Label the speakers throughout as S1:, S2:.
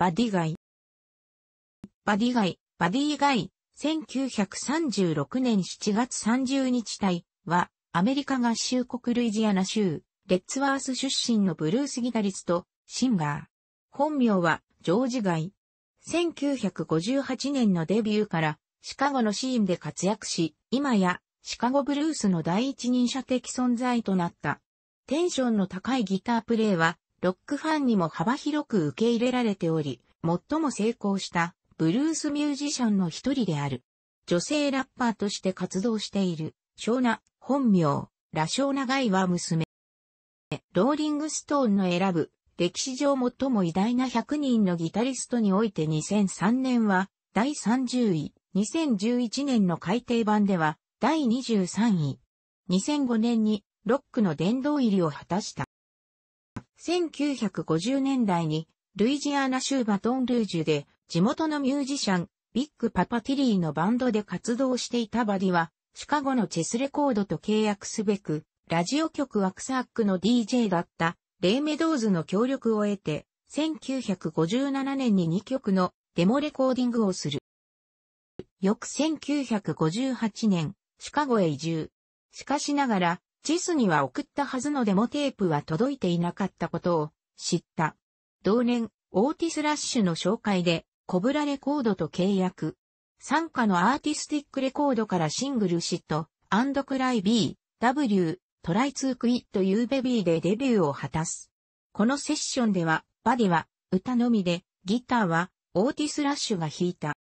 S1: バディガイ。バディガイ、バディガイ、1936年7月30日隊は、アメリカ合衆国ルイジアナ州、レッツワース出身のブルースギタリスト、シンガー。本名は、ジョージガイ。1958年のデビューから、シカゴのシーンで活躍し、今や、シカゴブルースの第一人者的存在となった。テンションの高いギタープレイは、ロックファンにも幅広く受け入れられており、最も成功したブルースミュージシャンの一人である。女性ラッパーとして活動している、ショーナ、本名、ラショーナガイは娘。ローリングストーンの選ぶ、歴史上最も偉大な100人のギタリストにおいて2003年は第30位、2011年の改訂版では第23位、2005年にロックの殿堂入りを果たした。1950年代にルイジアナ州バトンルージュで地元のミュージシャン、ビッグ・パパティリーのバンドで活動していたバディは、シカゴのチェスレコードと契約すべく、ラジオ局ワクサックの DJ だったレイ・メドーズの協力を得て、1957年に2曲のデモレコーディングをする。翌1958年、シカゴへ移住。しかしながら、チスには送ったはずのデモテープは届いていなかったことを知った。同年、オーティス・ラッシュの紹介で、コブラレコードと契約。参加のアーティスティックレコードからシングルット、アンドクライ B、W、トライツークイット・ユーベビーでデビューを果たす。このセッションでは、バディは歌のみで、ギターはオーティス・ラッシュが弾いた。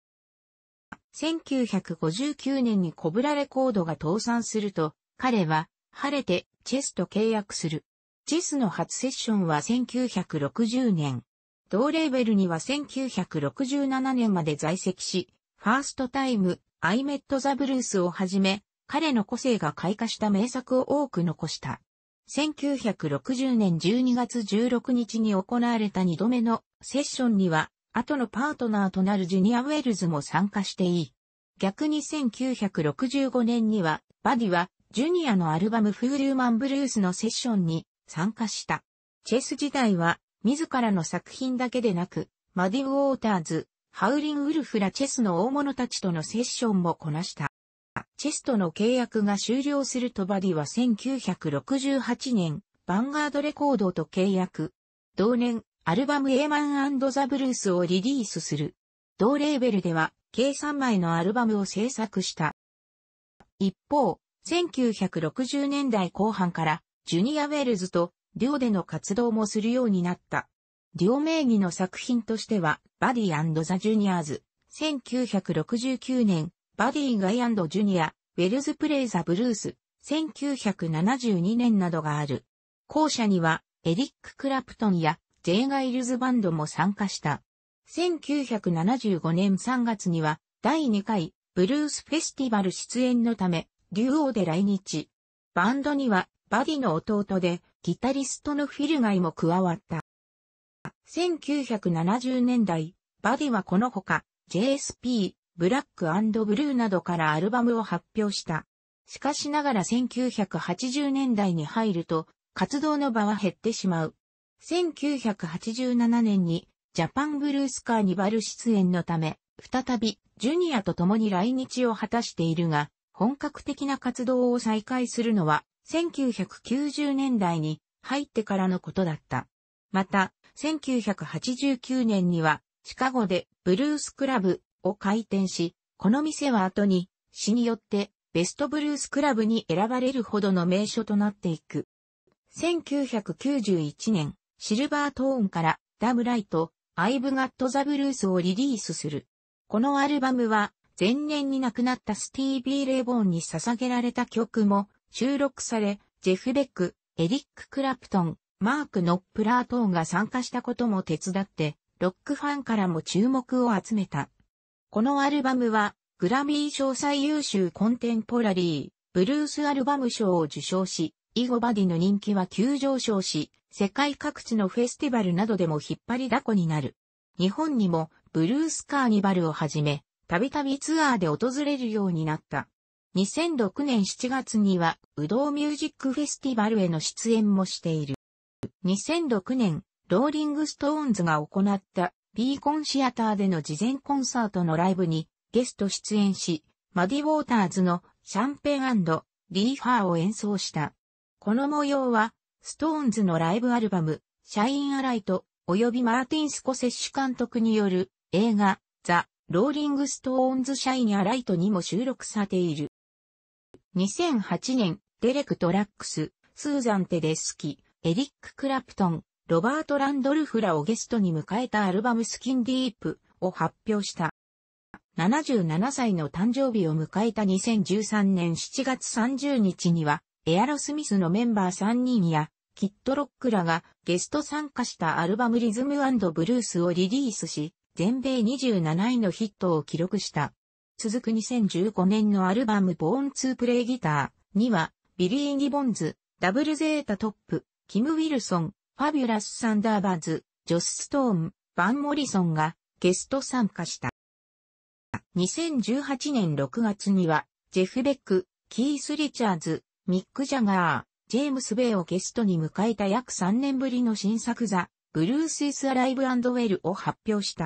S1: 1959年にコブラレコードが倒産すると、彼は晴れてチェスと契約する。チェスの初セッションは1960年。同レーベルには1967年まで在籍し、ファーストタイム、アイメット・ザ・ブルースをはじめ、彼の個性が開花した名作を多く残した。1960年12月16日に行われた2度目のセッションには、後のパートナーとなるジュニア・ウェルズも参加していい。逆に1965年には、バディはジュニアのアルバムフールーマンブルースのセッションに参加した。チェス時代は、自らの作品だけでなく、マディ・ウォーターズ、ハウリン・ウルフらチェスの大物たちとのセッションもこなした。チェスとの契約が終了するとバディは1968年、ヴァンガードレコードと契約。同年、アルバムエーマンザ・ブルースをリリースする。同レーベルでは、計3枚のアルバムを制作した。一方、1960年代後半からジュニアウェルズとデュオでの活動もするようになった。デュオ名義の作品としては、バディザ・ジュニアーズ、1969年、バディ・ガイジュニア、ウェルズ・プレイ・ザ・ブルース、1972年などがある。後者には、エリック・クラプトンや、ジェイ・ガイルズ・バンドも参加した。1975年3月には、第2回、ブルース・フェスティバル出演のため、デオーで来日。バンドには、バディの弟で、ギタリストのフィルガイも加わった。1970年代、バディはこのほか、JSP、ブラックブルーなどからアルバムを発表した。しかしながら1980年代に入ると、活動の場は減ってしまう。1987年に、ジャパンブルースカーニバル出演のため、再び、ジュニアと共に来日を果たしているが、本格的な活動を再開するのは1990年代に入ってからのことだった。また、1989年にはシカゴでブルースクラブを開店し、この店は後に市によってベストブルースクラブに選ばれるほどの名所となっていく。1991年、シルバートーンからダムライト、アイブガットザブルースをリリースする。このアルバムは前年に亡くなったスティービー・レボーンに捧げられた曲も収録され、ジェフ・ベック、エリック・クラプトン、マーク・ノップラー等が参加したことも手伝って、ロックファンからも注目を集めた。このアルバムは、グラミー賞最優秀コンテンポラリー、ブルースアルバム賞を受賞し、イゴバディの人気は急上昇し、世界各地のフェスティバルなどでも引っ張りだこになる。日本にもブルースカーニバルをはじめ、たびたびツアーで訪れるようになった。2006年7月には、ウドウミュージックフェスティバルへの出演もしている。2006年、ローリングストーンズが行ったビーコンシアターでの事前コンサートのライブにゲスト出演し、マディ・ウォーターズのシャンペンリーファーを演奏した。この模様は、ストーンズのライブアルバム、シャイン・アライト、及びマーティン・スコセッシュ監督による映画、ザ・ローリングストーンズシャイニア・ライトにも収録されている。2008年、デレク・トラックス、スーザン・テデスキ、エリック・クラプトン、ロバート・ランドルフらをゲストに迎えたアルバムスキンディープを発表した。77歳の誕生日を迎えた2013年7月30日には、エアロスミスのメンバー3人や、キットロックらがゲスト参加したアルバムリズムブルースをリリースし、全米27位のヒットを記録した。続く2015年のアルバムボーン2プレイギターには、ビリー・ギボンズ、ダブルゼータトップ、キム・ウィルソン、ファビュラス・サンダーバーズ、ジョス・ストーン、バン・モリソンがゲスト参加した。2018年6月には、ジェフ・ベック、キース・リチャーズ、ミック・ジャガー、ジェームス・ベイをゲストに迎えた約3年ぶりの新作ザ・ブルース・イス・アライブ・ウェルを発表した。